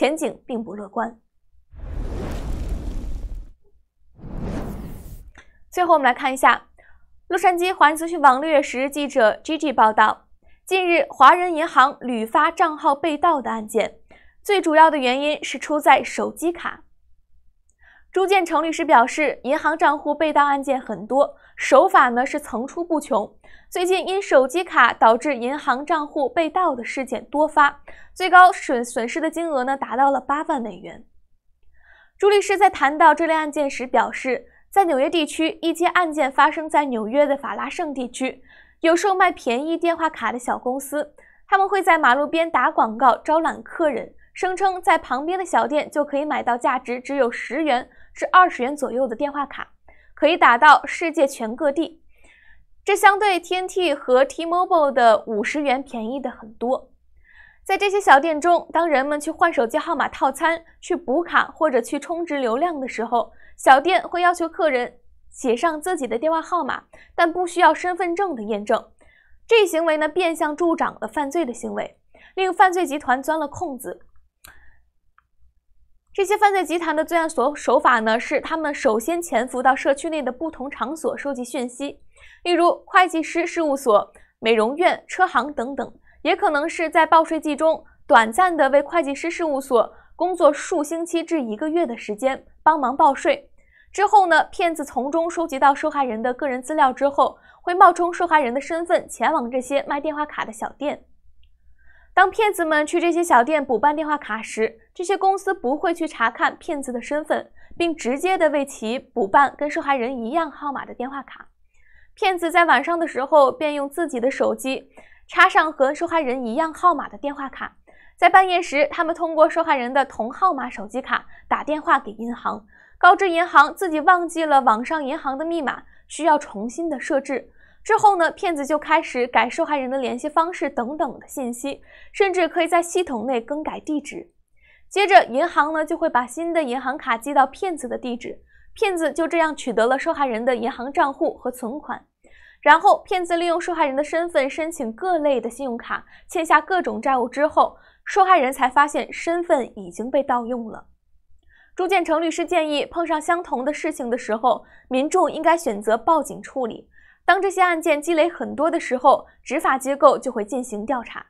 前景并不乐观。最后，我们来看一下，《洛杉矶华人资讯网》六月十日记者 g G 报道，近日华人银行屡发账号被盗的案件，最主要的原因是出在手机卡。朱建成律师表示，银行账户被盗案件很多，手法呢是层出不穷。最近因手机卡导致银行账户被盗的事件多发，最高损损失的金额呢达到了八万美元。朱律师在谈到这类案件时表示，在纽约地区，一些案件发生在纽约的法拉盛地区，有售卖便宜电话卡的小公司，他们会在马路边打广告招揽客人。声称在旁边的小店就可以买到价值只有十元至二十元左右的电话卡，可以打到世界全各地。这相对 TNT 和 T-Mobile 的五十元便宜的很多。在这些小店中，当人们去换手机号码套餐、去补卡或者去充值流量的时候，小店会要求客人写上自己的电话号码，但不需要身份证的验证。这一行为呢，变相助长了犯罪的行为，令犯罪集团钻了空子。这些犯罪集团的作案所手法呢，是他们首先潜伏到社区内的不同场所收集讯息，例如会计师事务所、美容院、车行等等，也可能是在报税季中短暂的为会计师事务所工作数星期至一个月的时间，帮忙报税。之后呢，骗子从中收集到受害人的个人资料之后，会冒充受害人的身份前往这些卖电话卡的小店。当骗子们去这些小店补办电话卡时，这些公司不会去查看骗子的身份，并直接的为其补办跟受害人一样号码的电话卡。骗子在晚上的时候便用自己的手机插上和受害人一样号码的电话卡，在半夜时，他们通过受害人的同号码手机卡打电话给银行，告知银行自己忘记了网上银行的密码，需要重新的设置。之后呢，骗子就开始改受害人的联系方式等等的信息，甚至可以在系统内更改地址。接着，银行呢就会把新的银行卡寄到骗子的地址，骗子就这样取得了受害人的银行账户和存款。然后，骗子利用受害人的身份申请各类的信用卡，欠下各种债务之后，受害人才发现身份已经被盗用了。朱建成律师建议，碰上相同的事情的时候，民众应该选择报警处理。当这些案件积累很多的时候，执法机构就会进行调查。